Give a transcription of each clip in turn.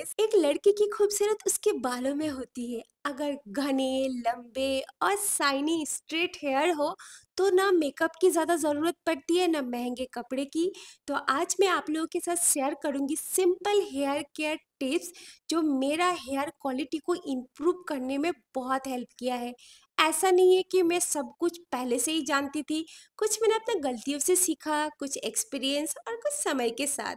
Guys एक लड़की की खूबसूरत उसके बालों में होती है अगर घने लंबे और साइनी स्ट्रेट हेयर हो तो ना मेकअप की ज़्यादा ज़रूरत पड़ती है ना महंगे कपड़े की तो आज मैं आप लोगों के साथ शेयर करूँगी सिंपल हेयर केयर टिप्स जो मेरा हेयर क्वालिटी को इम्प्रूव करने में बहुत हेल्प किया है ऐसा नहीं है कि मैं सब कुछ पहले से ही जानती थी कुछ मैंने अपने गलतियों से सीखा कुछ एक्सपीरियंस और कुछ समय के साथ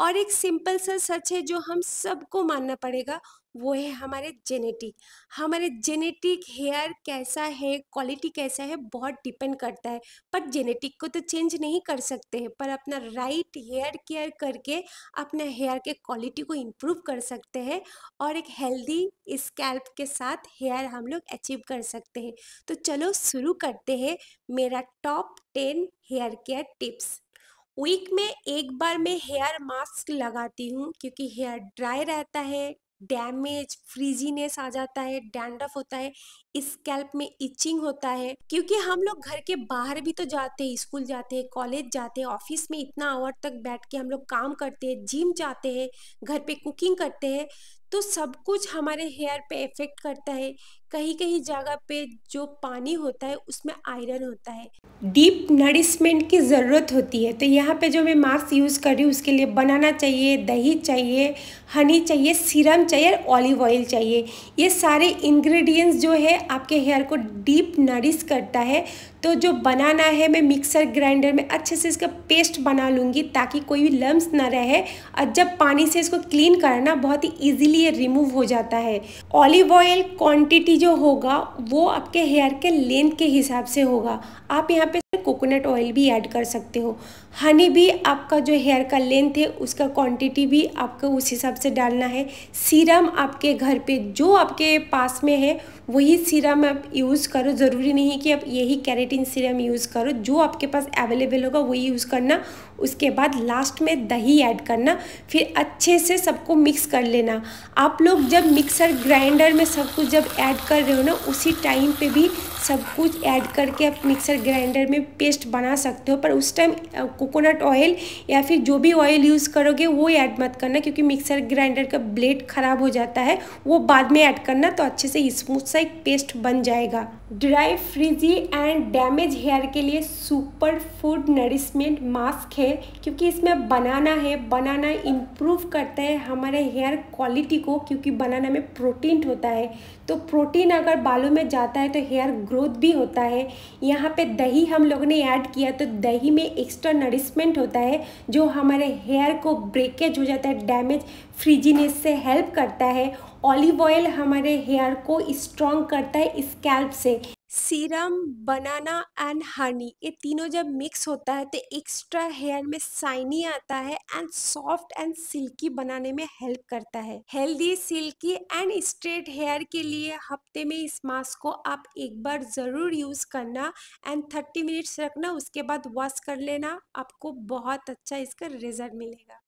और एक सिंपल सा सच है जो हम सबको मानना पड़ेगा वो है हमारे जेनेटिक हमारे जेनेटिक हेयर कैसा है क्वालिटी कैसा है बहुत डिपेंड करता है पर जेनेटिक को तो चेंज नहीं कर सकते हैं पर अपना राइट हेयर केयर करके अपने हेयर के क्वालिटी को इम्प्रूव कर सकते हैं और एक हेल्दी स्कैल्प के साथ हेयर हम लोग अचीव कर सकते हैं तो चलो शुरू करते हैं मेरा top ten hair care tips week में एक बार मैं हेयर मास्क लगाती हूँ क्योंकि हेयर ड्राई रहता है डैमेज फ्रीजीनेस आ जाता है डैंड्रफ होता है स्कैल्प में इचिंग होता है क्योंकि हम लोग घर के बाहर भी तो जाते हैं स्कूल जाते हैं कॉलेज जाते हैं ऑफिस में इतना आवर तक बैठ के हम लोग काम करते हैं जिम जाते हैं घर पे कुकिंग करते हैं तो सब कुछ हमारे हेयर पे इफेक्ट करता है कहीं कहीं जगह पे जो पानी होता है उसमें आयरन होता है डीप नरिशमेंट की ज़रूरत होती है तो यहाँ पे जो मैं मास्क यूज़ कर रही हूँ उसके लिए बनाना चाहिए दही चाहिए हनी चाहिए सीरम चाहिए और ऑलिव ऑयल चाहिए ये सारे इंग्रेडिएंट्स जो है आपके हेयर को डीप नरिश करता है तो जो बनाना है मैं मिक्सर ग्राइंडर में अच्छे से इसका पेस्ट बना लूँगी ताकि कोई भी लम्ब ना रहे और जब पानी से इसको क्लीन करना बहुत ही ईजिली ये रिमूव हो जाता है ऑलिव ऑयल क्वांटिटी जो होगा वो आपके हेयर के लेंथ के हिसाब से होगा आप यहाँ पे कोकोनट ऑयल भी ऐड कर सकते हो हनी भी आपका जो हेयर का लेंथ है उसका क्वांटिटी भी आपको उस हिसाब से डालना है सीरम आपके घर पे जो आपके पास में है वही सीरम आप यूज़ करो ज़रूरी नहीं कि आप यही कैरेटिन सीरम यूज़ करो जो आपके पास अवेलेबल होगा वही यूज़ करना उसके बाद लास्ट में दही ऐड करना फिर अच्छे से सबको मिक्स कर लेना आप लोग जब मिक्सर ग्राइंडर में सब कुछ जब ऐड कर रहे हो ना उसी टाइम पे भी सब कुछ ऐड करके आप मिक्सर ग्राइंडर में पेस्ट बना सकते हो पर उस टाइम कोकोनट ऑयल या फिर जो भी ऑयल यूज़ करोगे वो ऐड मत करना क्योंकि मिक्सर ग्राइंडर का ब्लेड ख़राब हो जाता है वो बाद में ऐड करना तो अच्छे से स्मूथ से सा एक पेस्ट बन जाएगा dry frizzy and damage hair के लिए सुपर फूड नरिशमेंट मास्क है क्योंकि इसमें बनाना है बनाना इम्प्रूव करता है हमारे हेयर क्वालिटी को क्योंकि बनाना में प्रोटीन होता है तो प्रोटीन अगर बालों में जाता है तो हेयर ग्रोथ भी होता है यहाँ पे दही हम लोगों ने ऐड किया तो दही में एक्स्ट्रा नरिशमेंट होता है जो हमारे हेयर को ब्रेकेज हो जाता है डैमेज फ्रिजीनेस से हेल्प करता है ऑलिव ऑयल हमारे हेयर को स्ट्रॉन्ग करता है स्कैल्प से सीरम बनाना एंड हनी ये तीनों जब मिक्स होता है तो एक्स्ट्रा हेयर में साइनी आता है एंड सॉफ्ट एंड सिल्की बनाने में हेल्प करता है healthy silky and straight hair के लिए हफ्ते में इस मास्क को आप एक बार ज़रूर यूज़ करना एंड थर्टी मिनट्स रखना उसके बाद वॉश कर लेना आपको बहुत अच्छा इसका रिजल्ट मिलेगा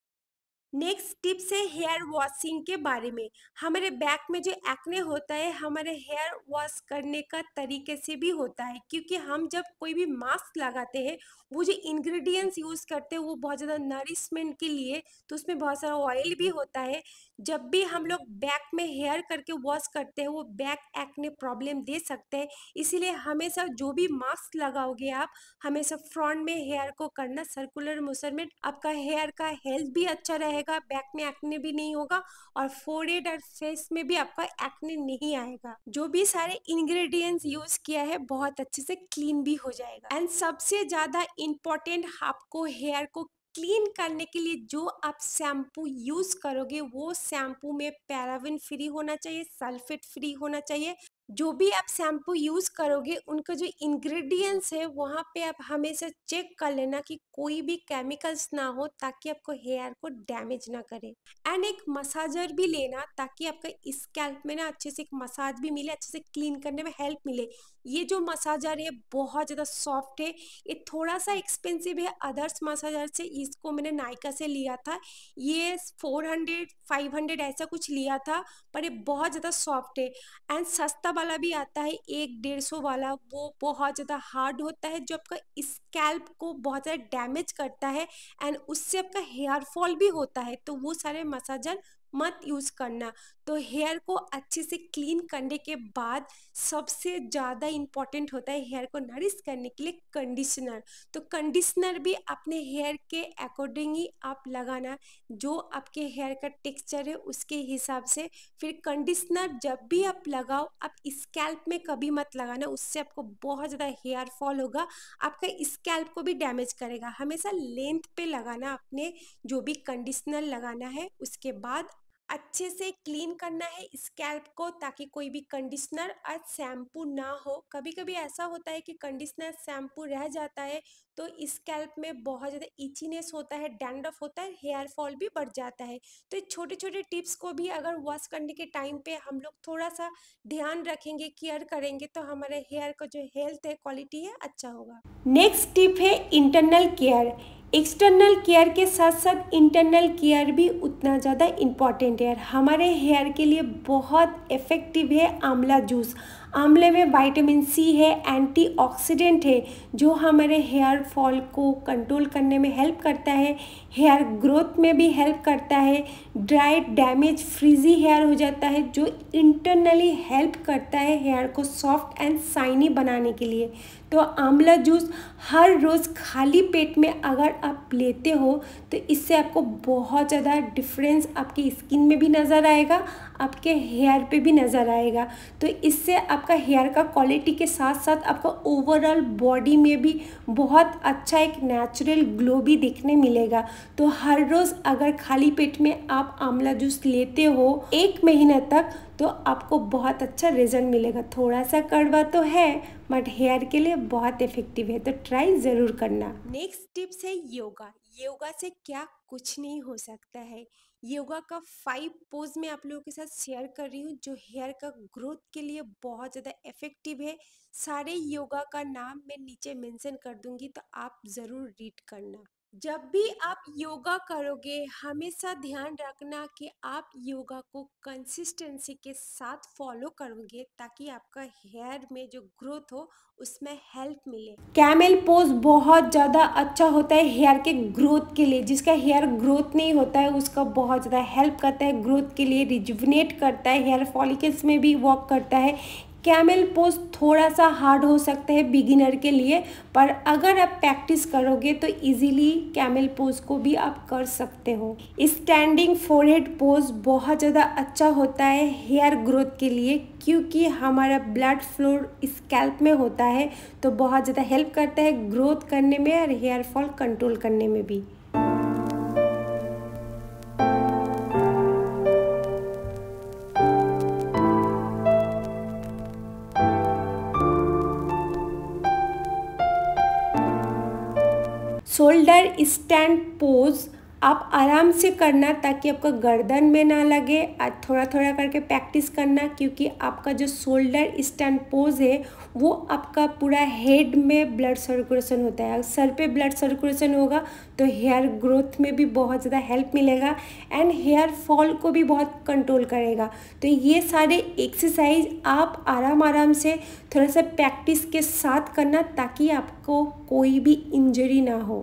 नेक्स्ट टिप्स है हेयर वॉशिंग के बारे में हमारे बैक में जो एक्ने होता है हमारे हेयर वॉश करने का तरीके से भी होता है क्योंकि हम जब कोई भी मास्क लगाते हैं वो जो इंग्रेडिएंट्स यूज़ करते हैं वो बहुत ज़्यादा नरिशमेंट के लिए तो उसमें बहुत सारा ऑयल भी होता है जब भी हम लोग हम्म। बैक में हेयर करके वॉश करते हैं वो बैक एक्ने प्रॉब्लम दे सकते हैं इसीलिए हमेशा जो भी मास्क लगाओगे आप हमेशा फ्रंट में हेयर को करना सर्कुलर मोशन में आपका हेयर का हेल्थ भी अच्छा रहेगा बैक में एक्ने भी नहीं होगा और फोरहेड और फेस में भी आपका एक्ने नहीं आएगा जो भी सारे इंग्रेडिएंट्स यूज किया है बहुत अच्छे से क्लीन भी हो जाएगा एंड सबसे ज्यादा इम्पोर्टेंट आपको हेयर को क्लीन करने के लिए जो आप शैम्पू यूज़ करोगे वो शैम्पू में पैराविन फ्री होना चाहिए सल्फेट फ्री होना चाहिए जो भी आप शैम्पू यूज़ करोगे उनका जो इंग्रेडिएंट्स है वहाँ पे आप हमेशा चेक कर लेना कि कोई भी केमिकल्स ना हो ताकि आपको हेयर को डैमेज ना करे एंड एक मसाजर भी लेना ताकि आपका स्कैल्प में ना अच्छे से एक मसाज भी मिले अच्छे से क्लीन करने में हेल्प मिले ये जो मसाजर है बहुत ज़्यादा सॉफ्ट है ये थोड़ा सा एक्सपेंसिव है अदर्स मसाजर से इसको मैंने नायका से लिया था ये 400 500 ऐसा कुछ लिया था पर ये बहुत ज़्यादा सॉफ्ट है एंड सस्ता वाला भी आता है एक डेढ़ सौ वाला वो बहुत ज़्यादा हार्ड होता है जो आपका स्कैल्प को बहुत ज़्यादा डैमेज करता है एंड उससे आपका हेयर फॉल भी होता है तो वो सारे मसाजर मत यूज़ करना तो हेयर को अच्छे से क्लीन करने के बाद सबसे ज़्यादा इम्पॉर्टेंट होता है हेयर को नरिश करने के लिए कंडीशनर तो कंडीशनर भी अपने हेयर के अकॉर्डिंग ही आप लगाना जो आपके हेयर का टेक्सचर है उसके हिसाब से फिर कंडीशनर जब भी आप लगाओ आप स्कैल्प में कभी मत लगाना उससे आपको बहुत ज़्यादा हेयर फॉल होगा आपका स्कैल्प को भी डैमेज करेगा हमेशा लेंथ पे लगाना अपने जो भी कंडीशनर लगाना है उसके बाद अच्छे से क्लीन करना है स्कैल्प को ताकि कोई भी कंडीशनर और शैम्पू ना हो कभी कभी ऐसा होता है कि कंडीशनर शैम्पू रह जाता है तो स्कैल्प में बहुत ज़्यादा इचीनेस होता है डैंड्रफ होता है हेयर फॉल भी बढ़ जाता है तो छोटे छोटे टिप्स को भी अगर वॉश करने के टाइम पे हम लोग थोड़ा सा ध्यान रखेंगे केयर करेंगे तो हमारे हेयर का जो हेल्थ है क्वालिटी है अच्छा होगा नेक्स्ट टिप है इंटरनल केयर एक्सटर्नल केयर के साथ साथ इंटरनल केयर भी उतना ज़्यादा इम्पॉर्टेंट है हमारे हेयर के लिए बहुत इफ़ेक्टिव है आंवला जूस आंवले में वाइटामिन सी है एंटीऑक्सीडेंट है जो हमारे हेयर फॉल को कंट्रोल करने में हेल्प करता है हेयर ग्रोथ में भी हेल्प करता है ड्राई डैमेज फ्रीजी हेयर हो जाता है जो इंटरनली हेल्प करता है हेयर को सॉफ्ट एंड साइनी बनाने के लिए तो आंवला जूस हर रोज़ खाली पेट में अगर आप लेते हो तो इससे आपको बहुत ज़्यादा डिफरेंस आपकी स्किन में भी नज़र आएगा आपके हेयर पे भी नज़र आएगा तो इससे आपका हेयर का क्वालिटी के साथ साथ आपका ओवरऑल बॉडी में भी बहुत अच्छा एक नेचुरल ग्लो भी देखने मिलेगा तो हर रोज़ अगर खाली पेट में आप आंवला जूस लेते हो एक महीने तक तो आपको बहुत अच्छा रिजल्ट मिलेगा थोड़ा सा कड़वा तो है बट हेयर के लिए बहुत इफेक्टिव है तो ट्राई ज़रूर करना नेक्स्ट टिप्स है योगा योगा से क्या कुछ नहीं हो सकता है योगा का फाइव पोज मैं आप लोगों के साथ शेयर कर रही हूँ जो हेयर का ग्रोथ के लिए बहुत ज़्यादा इफ़ेक्टिव है सारे योगा का नाम मैं नीचे मेंशन कर दूंगी तो आप ज़रूर रीड करना जब भी आप योगा करोगे हमेशा ध्यान रखना कि आप योगा को कंसिस्टेंसी के साथ फॉलो करोगे ताकि आपका हेयर में जो ग्रोथ हो उसमें हेल्प मिले कैमल पोज बहुत ज़्यादा अच्छा होता है हेयर के ग्रोथ के लिए जिसका हेयर ग्रोथ नहीं होता है उसका बहुत ज़्यादा हेल्प करता है ग्रोथ के लिए रिजुवनेट करता है हेयर फॉलिकल्स में भी वॉक करता है कैमल पोज थोड़ा सा हार्ड हो सकते हैं बिगिनर के लिए पर अगर आप प्रैक्टिस करोगे तो इजीली कैमल पोज को भी आप कर सकते हो स्टैंडिंग फोरहेड पोज बहुत ज़्यादा अच्छा होता है हेयर ग्रोथ के लिए क्योंकि हमारा ब्लड फ्लो स्कैल्प में होता है तो बहुत ज़्यादा हेल्प करता है ग्रोथ करने में और हेयर फॉल कंट्रोल करने में भी शोल्डर स्टैंड पोज आप आराम से करना ताकि आपका गर्दन में ना लगे थोड़ा थोड़ा करके प्रैक्टिस करना क्योंकि आपका जो शोल्डर स्टैंड पोज है वो आपका पूरा हेड में ब्लड सर्कुलेशन होता है सर पे ब्लड सर्कुलेशन होगा तो हेयर ग्रोथ में भी बहुत ज़्यादा हेल्प मिलेगा एंड हेयर फॉल को भी बहुत कंट्रोल करेगा तो ये सारे एक्सरसाइज आप आराम आराम से थोड़ा सा प्रैक्टिस के साथ करना ताकि आपको कोई भी इंजरी ना हो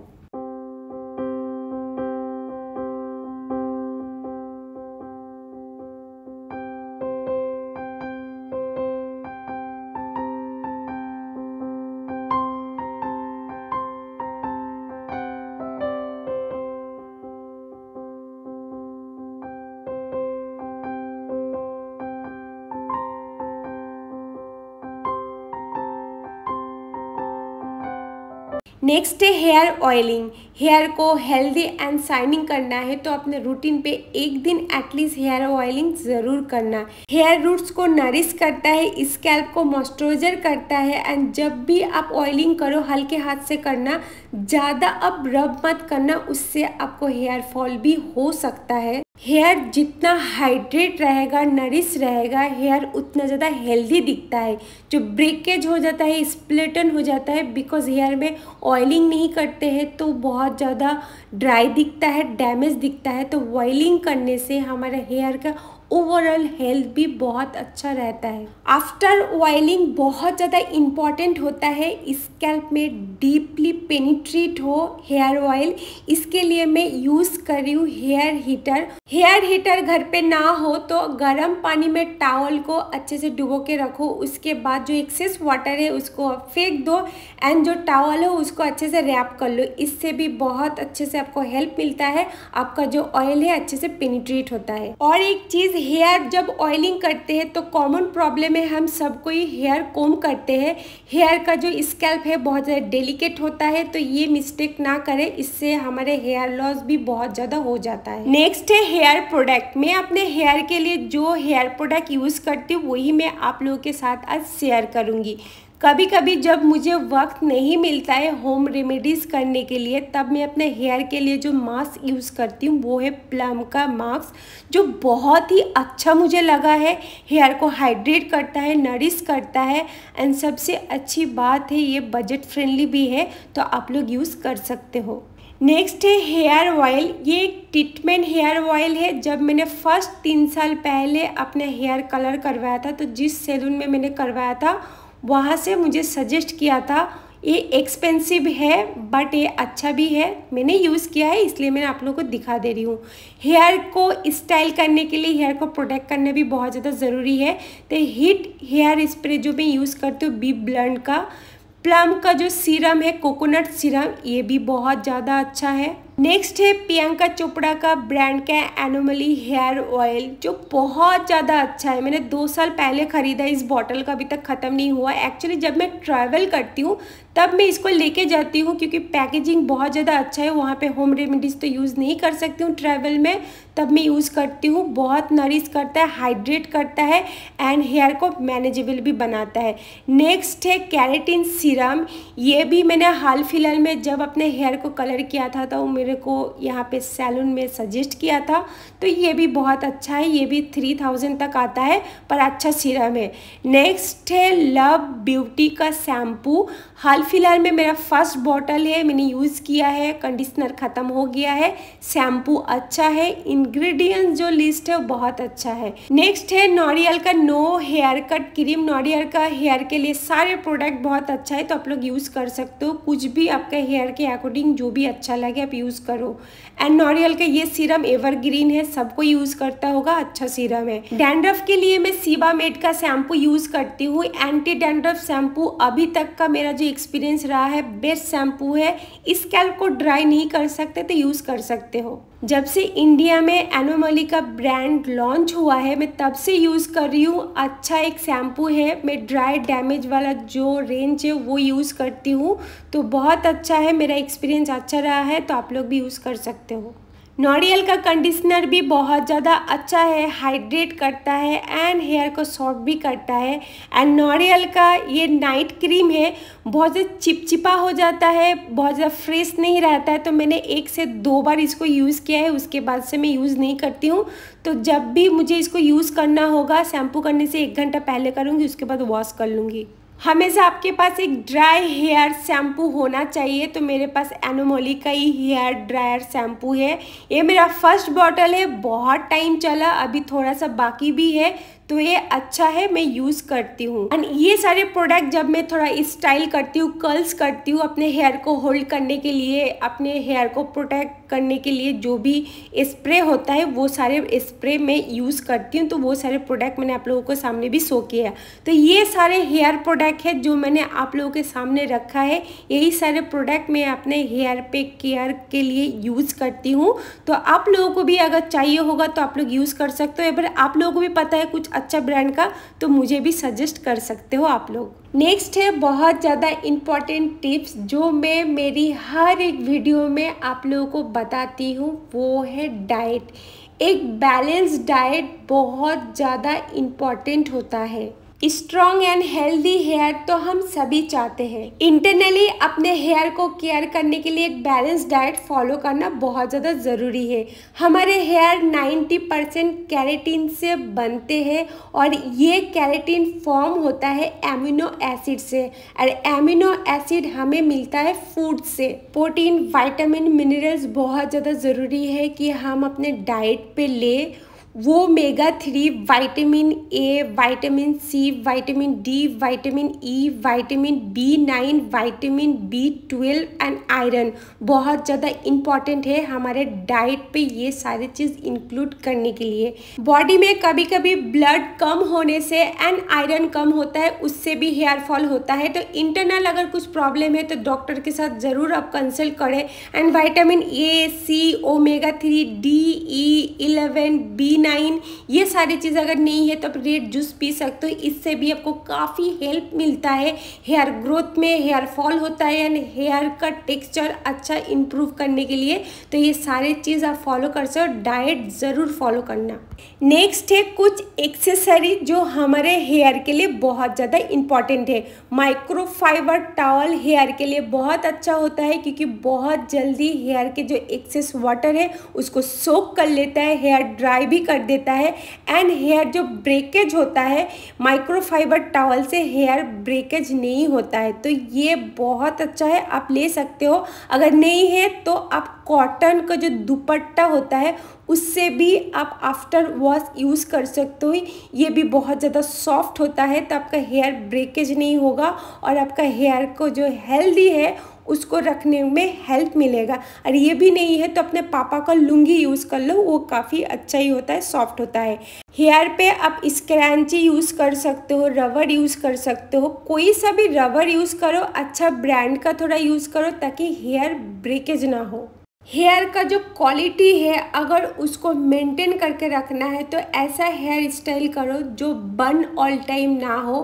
नेक्स्ट है हेयर ऑयलिंग हेयर को हेल्दी एंड शाइनिंग करना है तो अपने रूटीन पे एक दिन एटलीस्ट हेयर ऑयलिंग ज़रूर करना हेयर रूट्स को नरिश करता है स्कैल्प को मॉइस्चराइजर करता है एंड जब भी आप ऑयलिंग करो हल्के हाथ से करना ज़्यादा अब रब मत करना उससे आपको हेयर फॉल भी हो सकता है हेयर जितना हाइड्रेट रहेगा नरिश रहेगा हेयर उतना ज़्यादा हेल्दी दिखता है जो ब्रेकेज हो जाता है स्प्लेटन हो जाता है बिकॉज हेयर में ऑयलिंग नहीं करते हैं तो बहुत ज़्यादा ड्राई दिखता है डैमेज दिखता है तो ऑयलिंग करने से हमारा हेयर का ओवरऑल हेल्थ भी बहुत अच्छा रहता है आफ्टर ऑयलिंग बहुत ज़्यादा इम्पॉर्टेंट होता है स्कैल्प में डीपली पेनिट्रेट हो हेयर ऑयल इसके लिए मैं यूज़ कर रही हूँ हेयर हीटर हेयर हीटर घर पे ना हो तो गर्म पानी में टावल को अच्छे से डुबो के रखो उसके बाद जो एक्सेस वाटर है उसको फेंक दो एंड जो टावल हो उसको अच्छे से रैप कर लो इससे भी बहुत अच्छे से आपको हेल्प मिलता है आपका जो ऑयल है अच्छे से पेनिट्रेट होता है और एक चीज़ हेयर जब ऑयलिंग करते हैं तो कॉमन प्रॉब्लम है हम सबको ही हेयर कोम करते हैं हेयर का जो स्कैल्प है बहुत ज़्यादा डेलिकेट होता है तो ये मिस्टेक ना करें इससे हमारे हेयर लॉस भी बहुत ज़्यादा हो जाता है नेक्स्ट है हेयर प्रोडक्ट मैं अपने हेयर के लिए जो हेयर प्रोडक्ट यूज़ करती हूँ वही मैं आप लोगों के साथ आज शेयर करूँगी कभी कभी जब मुझे वक्त नहीं मिलता है होम रेमेडीज़ करने के लिए तब मैं अपने हेयर के लिए जो मास्क यूज़ करती हूँ वो है प्लम का मास्क जो बहुत ही अच्छा मुझे लगा है हेयर को हाइड्रेट करता है नरिश करता है एंड सबसे अच्छी बात है ये बजट फ्रेंडली भी है तो आप लोग यूज़ कर सकते हो नेक्स्ट है हेयर ऑयल ये एक ट्रीटमेंट हेयर ऑयल है जब मैंने फर्स्ट तीन साल पहले अपना हेयर कलर करवाया था तो जिस सैलून में मैंने करवाया था वहाँ से मुझे सजेस्ट किया था ये एक्सपेंसिव है बट ये अच्छा भी है मैंने यूज़ किया है इसलिए मैं आप लोगों को दिखा दे रही हूँ हेयर को स्टाइल करने के लिए हेयर को प्रोटेक्ट करना भी बहुत ज़्यादा ज़रूरी है तो हीट हेयर स्प्रे जो मैं यूज़ करती हूँ बी ब्लंड का प्लम का जो सीरम है कोकोनट सीरम ये भी बहुत ज़्यादा अच्छा है नेक्स्ट है प्रियंका चोपड़ा का ब्रांड का एनोमली हेयर ऑयल जो बहुत ज़्यादा अच्छा है मैंने दो साल पहले ख़रीदा इस बॉटल का अभी तक ख़त्म नहीं हुआ एक्चुअली जब मैं ट्रैवल करती हूँ तब मैं इसको लेके जाती हूँ क्योंकि पैकेजिंग बहुत ज़्यादा अच्छा है वहाँ पे होम रेमेडीज़ तो यूज़ नहीं कर सकती हूँ ट्रैवल में तब मैं यूज़ करती हूँ बहुत नरिश करता है हाइड्रेट करता है एंड हेयर को मैनेजेबल भी बनाता है नेक्स्ट है कैरेटिन सीरम ये भी मैंने हाल फिलहाल में जब अपने हेयर को कलर किया था तो मेरे को यहाँ पर सैलून में सजेस्ट किया था तो ये भी बहुत अच्छा है ये भी थ्री थाउजेंड तक आता है पर अच्छा सीरम है नेक्स्ट है लव ब्यूटी का शैम्पू हाल फिलहाल में मेरा फर्स्ट बॉटल है मैंने यूज़ किया है कंडीशनर ख़त्म हो गया है शैम्पू अच्छा है इंग्रेडिएंट्स जो लिस्ट है वो बहुत अच्छा है नेक्स्ट है नॉरियल का no hair cut cream L'Oreal का हेयर के लिए सारे प्रोडक्ट बहुत अच्छा है तो आप लोग यूज़ कर सकते हो कुछ भी आपके हेयर के अकॉर्डिंग जो भी अच्छा लगे आप यूज़ करो एंड नॉरियल का ये सीरम एवरग्रीन है सबको यूज़ करता होगा अच्छा सीरम है डैंड्रफ के लिए मैं सीबा मेड का शैम्पू यूज़ करती हूँ एंटी डैंड्रफ शैम्पू अभी तक का मेरा जो भी एक्सपीरियंस रहा है बेस्ट शैम्पू है इस स्कैल्प को ड्राई नहीं कर सकते तो यूज़ कर सकते हो जब से इंडिया में एनोमली का ब्रांड लॉन्च हुआ है मैं तब से यूज़ कर रही हूँ अच्छा एक शैम्पू है मैं ड्राई डैमेज वाला जो रेंज है वो यूज़ करती हूँ तो बहुत अच्छा है मेरा एक्सपीरियंस अच्छा रहा है तो आप लोग भी यूज़ कर सकते हो नॉरियल का कंडीशनर भी बहुत ज़्यादा अच्छा है हाइड्रेट करता है एंड हेयर को सॉफ्ट भी करता है एंड नॉरियल का ये नाइट क्रीम है बहुत ज़्यादा चिपचिपा हो जाता है बहुत ज़्यादा फ्रेश नहीं रहता है तो मैंने एक से दो बार इसको यूज़ किया है उसके बाद से मैं यूज़ नहीं करती हूँ तो जब भी मुझे इसको यूज़ करना होगा शैम्पू करने से एक घंटा पहले करूँगी उसके बाद वॉश कर लूँगी हमेशा आपके पास एक ड्राई हेयर शैम्पू होना चाहिए तो मेरे पास एनोमोली का ही हेयर ड्रायर शैम्पू है ये मेरा फर्स्ट बॉटल है बहुत टाइम चला अभी थोड़ा सा बाकी भी है तो ये अच्छा है मैं यूज़ करती हूँ एंड ये सारे प्रोडक्ट जब मैं थोड़ा स्टाइल करती हूँ कर्ल्स करती हूँ अपने हेयर को होल्ड करने के लिए अपने हेयर को प्रोटेक्ट करने के लिए जो भी स्प्रे होता है वो सारे स्प्रे मैं यूज़ करती हूँ तो वो सारे प्रोडक्ट मैंने आप लोगों के सामने भी शो किया तो ये सारे हेयर प्रोडक्ट है जो मैंने आप लोगों के सामने रखा है यही सारे प्रोडक्ट मैं अपने हेयर पे केयर के लिए यूज़ करती हूँ तो आप लोगों को भी अगर चाहिए होगा तो आप लोग यूज़ कर सकते हो फिर आप लोगों को भी पता है कुछ अच्छा ब्रांड का तो मुझे भी सजेस्ट कर सकते हो आप लोग नेक्स्ट है बहुत ज़्यादा इम्पॉर्टेंट टिप्स जो मैं मेरी हर एक वीडियो में आप लोगों को बताती हूँ वो है डाइट एक बैलेंस डाइट बहुत ज़्यादा इम्पॉर्टेंट होता है स्ट्रॉन्ग एंड हेल्दी हेयर तो हम सभी चाहते हैं इंटरनली अपने हेयर को केयर करने के लिए एक बैलेंस डाइट फॉलो करना बहुत ज़्यादा ज़रूरी है हमारे हेयर 90 परसेंट कैरेटीन से बनते हैं और ये कैरेटीन फॉर्म होता है एमिनो एसिड से और एमिनो एसिड हमें मिलता है फूड से प्रोटीन वाइटामिन मिनरल्स बहुत ज़्यादा ज़रूरी है कि हम अपने डाइट पर लें वो mega three vitamin A vitamin C vitamin D vitamin E vitamin B nine vitamin B twelve and iron बहुत ज़्यादा इम्पॉर्टेंट है हमारे डाइट पे ये सारी चीज़ इंक्लूड करने के लिए बॉडी में कभी कभी ब्लड कम होने से एंड आयरन कम होता है उससे भी हेयर फॉल होता है तो इंटरनल अगर कुछ प्रॉब्लम है तो डॉक्टर के साथ ज़रूर आप कंसल्ट करें and vitamin A C omega three D E eleven B nine ये सारी चीज़ अगर नहीं है तो रेड जूस पी सकते हो इससे भी आपको काफ़ी हेल्प मिलता है हेयर ग्रोथ में हेयर फॉल होता है एंड हेयर का टेक्स्चर अच्छा इंप्रूव करने के लिए तो ये सारे चीज़ आप फॉलो कर सकते हो डाइट ज़रूर फॉलो करना नेक्स्ट है कुछ एक्सेसरी जो हमारे हेयर के लिए बहुत ज़्यादा इम्पॉर्टेंट है माइक्रोफाइबर टॉवल हेयर के लिए बहुत अच्छा होता है क्योंकि बहुत जल्दी हेयर के जो एक्सेस वाटर है उसको सोक कर लेता है हेयर ड्राई भी कर देता है एंड हेयर जो ब्रेकेज होता है माइक्रोफाइबर टॉवल से हेयर ब्रेकेज नहीं होता है तो ये बहुत अच्छा है आप ले सकते हो अगर नहीं है तो आप कॉटन का जो दुपट्टा होता है उससे भी आप आफ्टर वॉश यूज़ कर सकते हो ये भी बहुत ज़्यादा सॉफ्ट होता है तो आपका हेयर ब्रेकेज नहीं होगा और आपका हेयर को जो हेल्दी है उसको रखने में हेल्प मिलेगा और ये भी नहीं है तो अपने पापा का लुंगी यूज़ कर लो वो काफ़ी अच्छा ही होता है सॉफ्ट होता है हेयर पे आप स्क्रैंची यूज़ कर सकते हो रबर यूज़ कर सकते हो कोई सा भी रबर यूज़ करो अच्छा ब्रांड का थोड़ा यूज़ करो ताकि हेयर ब्रेकेज ना हो हेयर का जो क्वालिटी है अगर उसको मेंटेन करके रखना है तो ऐसा हेयर स्टाइल करो जो बन ऑल टाइम ना हो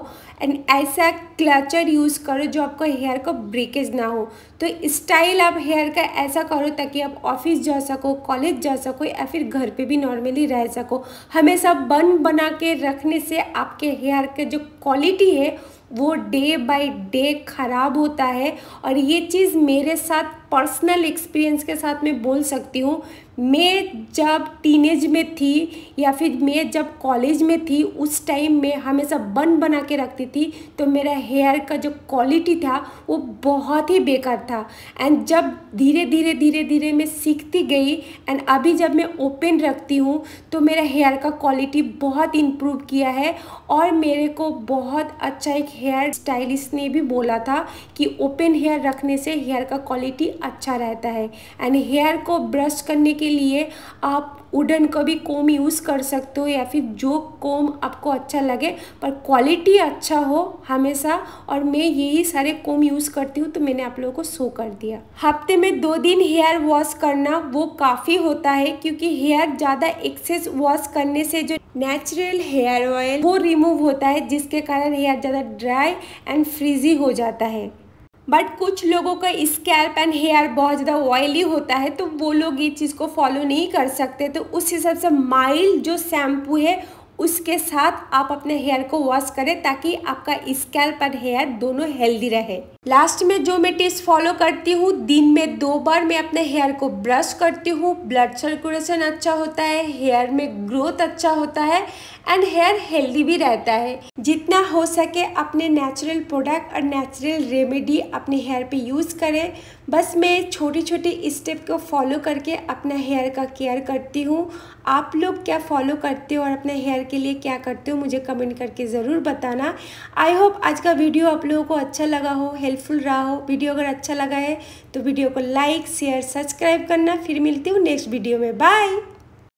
एंड ऐसा क्लचर यूज़ करो जो आपका हेयर का ब्रेकेज ना हो तो स्टाइल आप हेयर का ऐसा करो ताकि आप ऑफिस जा सको कॉलेज जा सको या फिर घर पे भी नॉर्मली रह सको हमेशा बन बना के रखने से आपके हेयर का जो क्वालिटी है वो डे बाय डे ख़राब होता है और ये चीज़ मेरे साथ पर्सनल एक्सपीरियंस के साथ मैं बोल सकती हूँ मैं जब टीनेज में थी या फिर मैं जब कॉलेज में थी उस टाइम में हमेशा बन बना के रखती थी तो मेरा हेयर का जो क्वालिटी था वो बहुत ही बेकार था एंड जब धीरे धीरे धीरे धीरे मैं सीखती गई एंड अभी जब मैं ओपन रखती हूँ तो मेरा हेयर का क्वालिटी बहुत इम्प्रूव किया है और मेरे को बहुत अच्छा एक हेयर स्टाइलिस्ट ने भी बोला था कि ओपन हेयर रखने से हेयर का क्वालिटी अच्छा रहता है एंड हेयर को ब्रश करने के के लिए आप वुडन का भी कोम यूज़ कर सकते हो या फिर जो कोम आपको अच्छा लगे पर क्वालिटी अच्छा हो हमेशा और मैं यही सारे कोम यूज़ करती हूँ तो मैंने आप लोगों को शो कर दिया हफ्ते में दो दिन हेयर वॉश करना वो काफ़ी होता है क्योंकि हेयर ज़्यादा एक्सेस वॉश करने से जो नेचुरल हेयर ऑयल वो रिमूव होता है जिसके कारण हेयर ज़्यादा ड्राई एंड फ्रीजी हो जाता है बट कुछ लोगों का स्कैल्प एंड हेयर बहुत ज़्यादा ऑयली होता है तो वो लोग ये चीज़ को फॉलो नहीं कर सकते तो उस हिसाब से माइल्ड जो शैम्पू है उसके साथ आप अपने हेयर को वॉश करें ताकि आपका स्कैल्प एंड हेयर दोनों हेल्दी रहे लास्ट में जो मैं टिप्स फॉलो करती हूँ दिन में दो बार मैं अपने हेयर को ब्रश करती हूँ ब्लड सर्कुलेशन अच्छा होता है हेयर में ग्रोथ अच्छा होता है एंड हेयर हेल्दी भी रहता है जितना हो सके अपने नेचुरल प्रोडक्ट और नेचुरल रेमेडी अपने हेयर पे यूज़ करें बस मैं छोटे छोटे स्टेप को फॉलो करके अपना हेयर का केयर करती हूँ आप लोग क्या फॉलो करते हो और अपने हेयर के लिए क्या करते हो मुझे कमेंट करके ज़रूर बताना आई होप आज का वीडियो आप लोगों को अच्छा लगा हो हेल्प हेल्पफुल रहा हो वीडियो अगर अच्छा लगा है तो वीडियो को लाइक शेयर सब्सक्राइब करना फिर मिलती हूँ नेक्स्ट वीडियो में बाय